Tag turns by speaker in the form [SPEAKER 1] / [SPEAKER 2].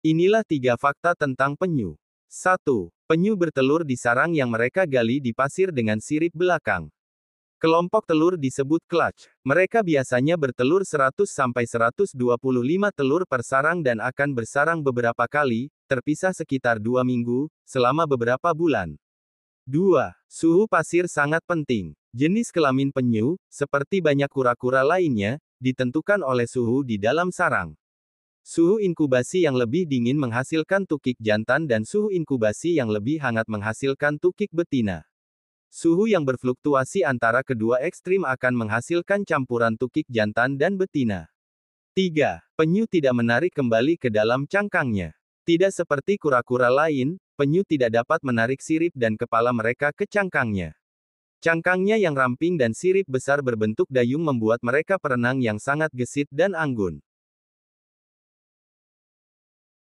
[SPEAKER 1] Inilah tiga fakta tentang penyu. 1. Penyu bertelur di sarang yang mereka gali di pasir dengan sirip belakang. Kelompok telur disebut clutch. Mereka biasanya bertelur 100 sampai 125 telur per sarang dan akan bersarang beberapa kali, terpisah sekitar dua minggu, selama beberapa bulan. 2. Suhu pasir sangat penting. Jenis kelamin penyu, seperti banyak kura-kura lainnya, ditentukan oleh suhu di dalam sarang. Suhu inkubasi yang lebih dingin menghasilkan tukik jantan dan suhu inkubasi yang lebih hangat menghasilkan tukik betina. Suhu yang berfluktuasi antara kedua ekstrim akan menghasilkan campuran tukik jantan dan betina. 3. Penyu tidak menarik kembali ke dalam cangkangnya. Tidak seperti kura-kura lain, penyu tidak dapat menarik sirip dan kepala mereka ke cangkangnya. Cangkangnya yang ramping dan sirip besar berbentuk dayung membuat mereka perenang yang sangat gesit dan anggun.